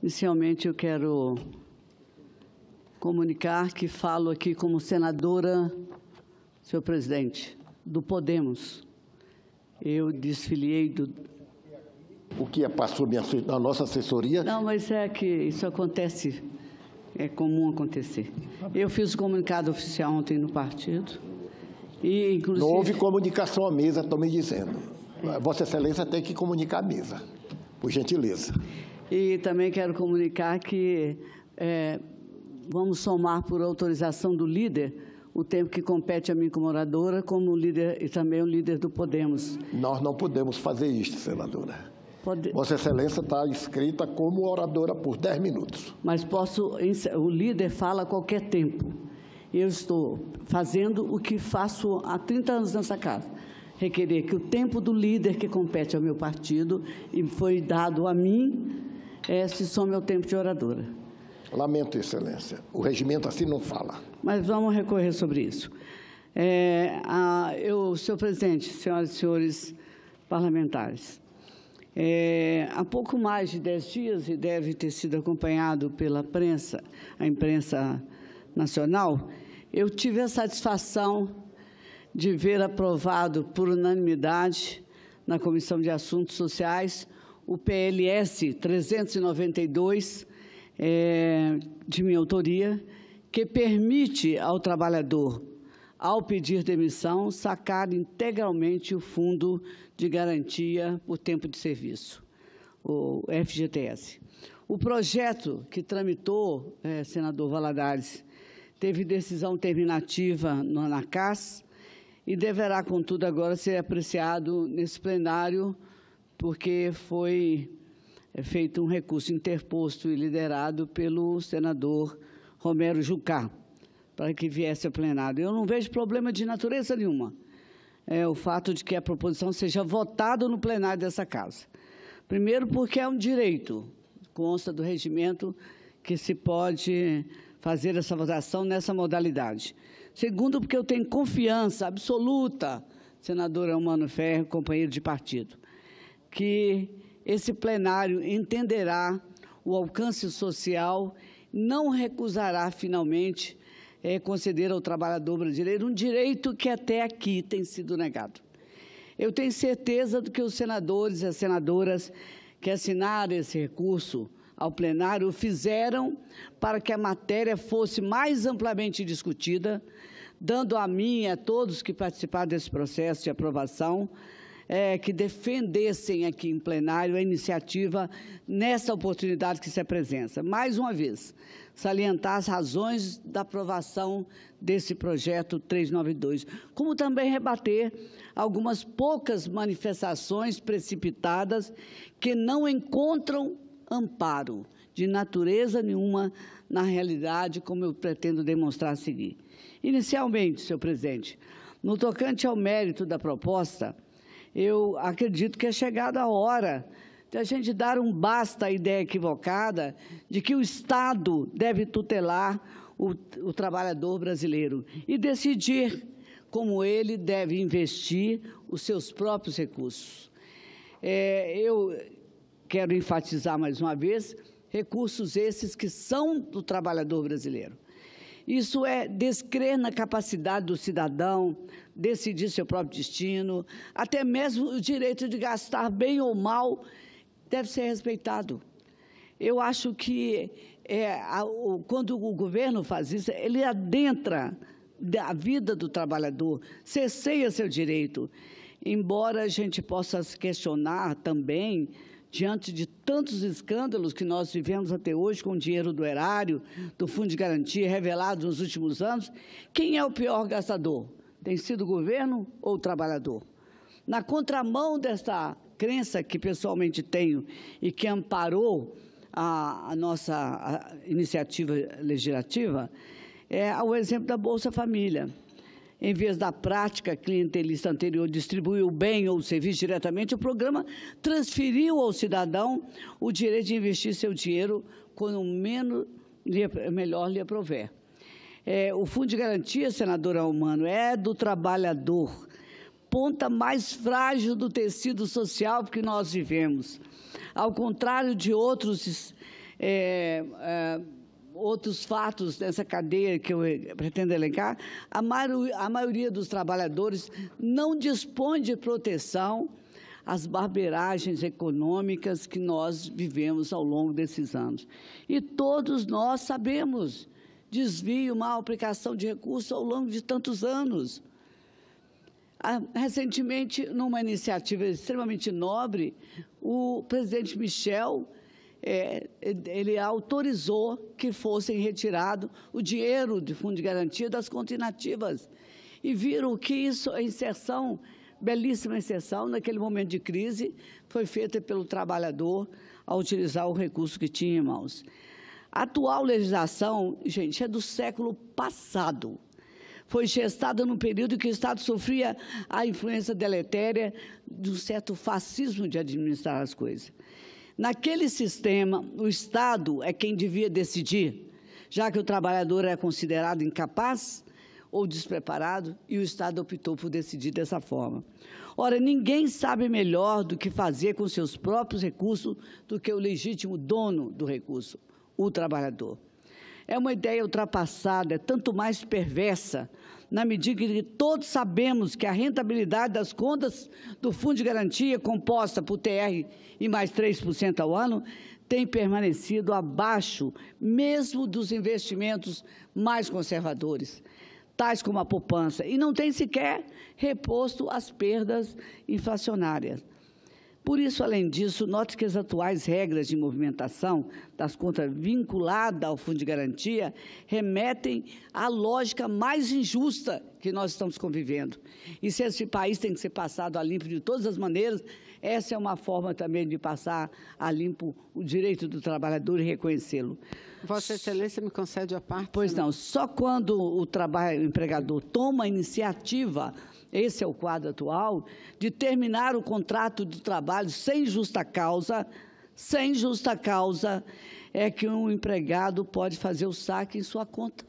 Inicialmente, eu quero comunicar que falo aqui como senadora, senhor presidente, do Podemos. Eu desfiliei do. O que é passou minha, a nossa assessoria? Não, mas é que isso acontece, é comum acontecer. Eu fiz o comunicado oficial ontem no partido. E, inclusive... Não houve comunicação à mesa, Estou me dizendo. Vossa Excelência tem que comunicar à mesa, por gentileza. E também quero comunicar que é, vamos somar por autorização do líder o tempo que compete a mim como oradora, como líder e também o líder do Podemos. Nós não podemos fazer isto, senadora. Pode... Vossa Excelência está inscrita como oradora por 10 minutos. Mas posso, o líder fala a qualquer tempo. Eu estou fazendo o que faço há 30 anos nessa casa. Requerer que o tempo do líder que compete ao meu partido e foi dado a mim este só meu tempo de oradora. Lamento, Excelência. O regimento assim não fala. Mas vamos recorrer sobre isso. É, a, eu, senhor presidente, senhoras e senhores parlamentares, é, há pouco mais de dez dias, e deve ter sido acompanhado pela prensa, a imprensa nacional, eu tive a satisfação de ver aprovado por unanimidade na Comissão de Assuntos Sociais o PLS 392, é, de minha autoria, que permite ao trabalhador, ao pedir demissão, sacar integralmente o Fundo de Garantia por Tempo de Serviço, o FGTS. O projeto que tramitou, é, senador Valadares, teve decisão terminativa no ANACAS e deverá, contudo, agora ser apreciado nesse plenário porque foi é, feito um recurso interposto e liderado pelo senador Romero Jucá, para que viesse ao plenário. Eu não vejo problema de natureza nenhuma. É, o fato de que a proposição seja votada no plenário dessa casa. Primeiro, porque é um direito, consta do regimento, que se pode fazer essa votação nessa modalidade. Segundo, porque eu tenho confiança absoluta, senador Elmano Ferro, companheiro de partido, que esse plenário entenderá o alcance social, não recusará finalmente é, conceder ao trabalhador brasileiro um direito que até aqui tem sido negado. Eu tenho certeza de que os senadores e as senadoras que assinaram esse recurso ao plenário fizeram para que a matéria fosse mais amplamente discutida, dando a mim e a todos que participaram desse processo de aprovação é, que defendessem aqui em plenário a iniciativa nessa oportunidade que se apresenta. Mais uma vez, salientar as razões da aprovação desse projeto 392, como também rebater algumas poucas manifestações precipitadas que não encontram amparo de natureza nenhuma na realidade, como eu pretendo demonstrar a seguir. Inicialmente, senhor presidente, no tocante ao mérito da proposta, eu acredito que é chegada a hora de a gente dar um basta à ideia equivocada de que o Estado deve tutelar o, o trabalhador brasileiro e decidir como ele deve investir os seus próprios recursos. É, eu quero enfatizar mais uma vez recursos esses que são do trabalhador brasileiro. Isso é descrer na capacidade do cidadão decidir seu próprio destino, até mesmo o direito de gastar bem ou mal deve ser respeitado. Eu acho que é, a, o, quando o governo faz isso, ele adentra da vida do trabalhador, cesseia seu direito. Embora a gente possa se questionar também diante de tantos escândalos que nós vivemos até hoje com o dinheiro do erário, do fundo de garantia revelado nos últimos anos, quem é o pior gastador? Tem sido o governo ou o trabalhador? Na contramão dessa crença que pessoalmente tenho e que amparou a, a nossa a iniciativa legislativa, é o exemplo da Bolsa Família em vez da prática clientelista anterior distribuir o bem ou o serviço diretamente, o programa transferiu ao cidadão o direito de investir seu dinheiro quando menos, melhor lhe aprover. É, o Fundo de Garantia, senadora Almano, é do trabalhador, ponta mais frágil do tecido social que nós vivemos. Ao contrário de outros é, é, outros fatos nessa cadeia que eu eh, pretendo elencar, a, a maioria dos trabalhadores não dispõe de proteção às barberagens econômicas que nós vivemos ao longo desses anos. E todos nós sabemos desvio, má aplicação de recursos ao longo de tantos anos. Ah, recentemente, numa iniciativa extremamente nobre, o presidente Michel é, ele autorizou que fossem retirado o dinheiro do Fundo de Garantia das continuativas. E viram que isso, a inserção, belíssima inserção, naquele momento de crise, foi feita pelo trabalhador ao utilizar o recurso que tinha em mãos. A atual legislação, gente, é do século passado. Foi gestada num período em que o Estado sofria a influência deletéria de um certo fascismo de administrar as coisas. Naquele sistema, o Estado é quem devia decidir, já que o trabalhador é considerado incapaz ou despreparado e o Estado optou por decidir dessa forma. Ora, ninguém sabe melhor do que fazer com seus próprios recursos do que o legítimo dono do recurso, o trabalhador. É uma ideia ultrapassada, tanto mais perversa, na né, medida que todos sabemos que a rentabilidade das contas do Fundo de Garantia, composta por TR e mais 3% ao ano, tem permanecido abaixo mesmo dos investimentos mais conservadores, tais como a poupança, e não tem sequer reposto as perdas inflacionárias. Por isso, além disso, note que as atuais regras de movimentação das contas vinculada ao Fundo de Garantia remetem à lógica mais injusta que nós estamos convivendo. E se esse país tem que ser passado a limpo de todas as maneiras, essa é uma forma também de passar a limpo o direito do trabalhador e reconhecê-lo. Vossa Excelência me concede a parte. Pois né? não, só quando o trabalho o empregador toma a iniciativa, esse é o quadro atual, de terminar o contrato de trabalho sem justa causa, sem justa causa, é que um empregado pode fazer o saque em sua conta.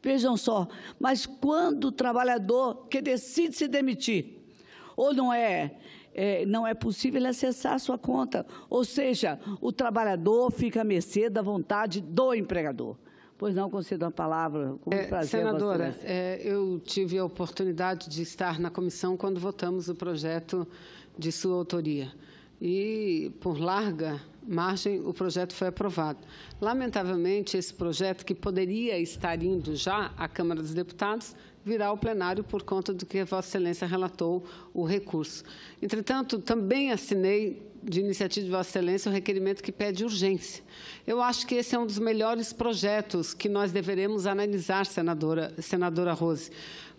Vejam só, mas quando o trabalhador que decide se demitir, ou não é, é não é possível acessar a sua conta, ou seja, o trabalhador fica à mercê da vontade do empregador. Pois não, concedo a palavra. Com é, prazer, senadora, é, eu tive a oportunidade de estar na comissão quando votamos o projeto de sua autoria e, por larga margem, o projeto foi aprovado. Lamentavelmente, esse projeto, que poderia estar indo já à Câmara dos Deputados, virá ao plenário por conta do que Vossa Excelência relatou o recurso. Entretanto, também assinei de iniciativa de Vossa Excelência o requerimento que pede urgência. Eu acho que esse é um dos melhores projetos que nós deveremos analisar, senadora, senadora Rose,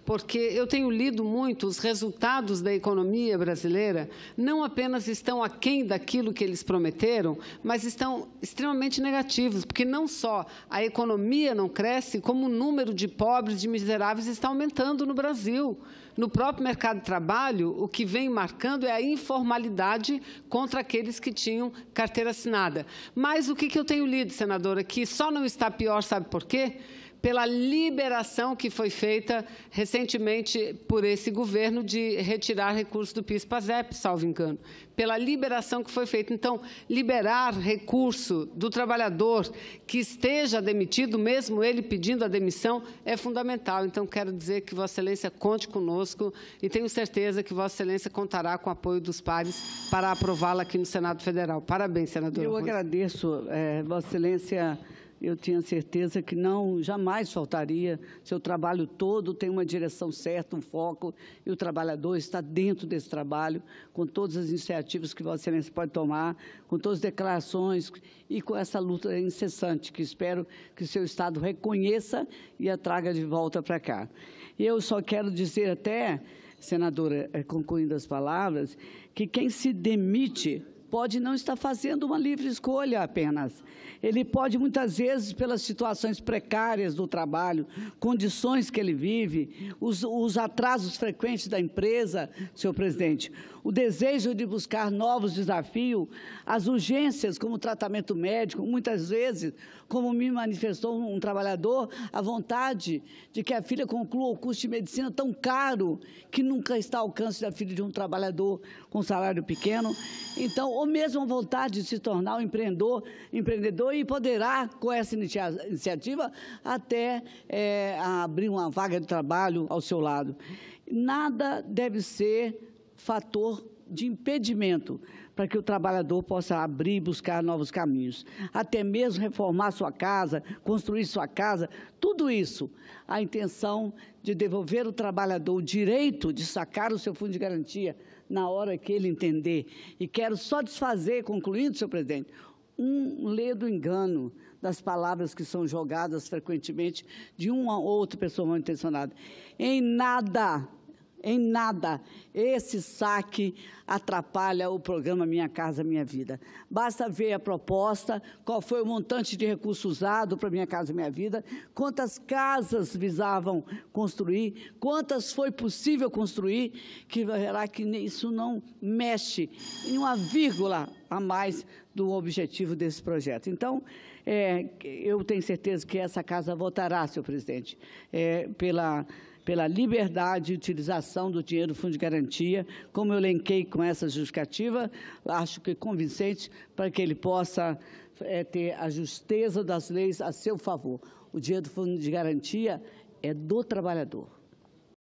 porque eu tenho lido muito, os resultados da economia brasileira não apenas estão aquém daquilo que eles prometeram, mas estão extremamente negativos, porque não só a economia não cresce, como o número de pobres, de miseráveis está aumentando no Brasil. No próprio mercado de trabalho, o que vem marcando é a informalidade contra aqueles que tinham carteira assinada. Mas o que, que eu tenho lido, senadora, que só não está pior, sabe por quê? pela liberação que foi feita recentemente por esse governo de retirar recursos do PIS-PASEP, salvo engano pela liberação que foi feita. Então, liberar recurso do trabalhador que esteja demitido, mesmo ele pedindo a demissão, é fundamental. Então, quero dizer que Vossa Excelência conte conosco e tenho certeza que Vossa Excelência contará com o apoio dos pares para aprová-la aqui no Senado Federal. Parabéns, Senador. Eu agradeço, é, Vossa Excelência eu tinha certeza que não, jamais faltaria. Seu trabalho todo tem uma direção certa, um foco, e o trabalhador está dentro desse trabalho, com todas as iniciativas que Vossa Excelência pode tomar, com todas as declarações e com essa luta incessante, que espero que seu Estado reconheça e a traga de volta para cá. E Eu só quero dizer até, senadora, é, concluindo as palavras, que quem se demite pode não estar fazendo uma livre escolha apenas. Ele pode, muitas vezes, pelas situações precárias do trabalho, condições que ele vive, os, os atrasos frequentes da empresa, senhor presidente, o desejo de buscar novos desafios, as urgências, como tratamento médico, muitas vezes como me manifestou um trabalhador, a vontade de que a filha conclua o curso de medicina tão caro que nunca está ao alcance da filha de um trabalhador com salário pequeno. Então, ou mesmo a vontade de se tornar um empreendedor, empreendedor e poderá, com essa iniciativa, até é, abrir uma vaga de trabalho ao seu lado. Nada deve ser fator de impedimento para que o trabalhador possa abrir e buscar novos caminhos. Até mesmo reformar sua casa, construir sua casa, tudo isso. A intenção de devolver ao trabalhador o direito de sacar o seu fundo de garantia na hora que ele entender. E quero só desfazer, concluindo, senhor presidente, um ledo engano das palavras que são jogadas frequentemente de uma ou outra pessoa mal intencionada. Em nada em nada esse saque atrapalha o programa Minha Casa Minha Vida. Basta ver a proposta, qual foi o montante de recurso usado para Minha Casa Minha Vida, quantas casas visavam construir, quantas foi possível construir, que verá que isso não mexe em uma vírgula a mais do objetivo desse projeto. Então, é, eu tenho certeza que essa casa votará, senhor presidente, é, pela pela liberdade de utilização do dinheiro do Fundo de Garantia, como eu elenquei com essa justificativa, acho que convincente para que ele possa é, ter a justeza das leis a seu favor. O dinheiro do Fundo de Garantia é do trabalhador.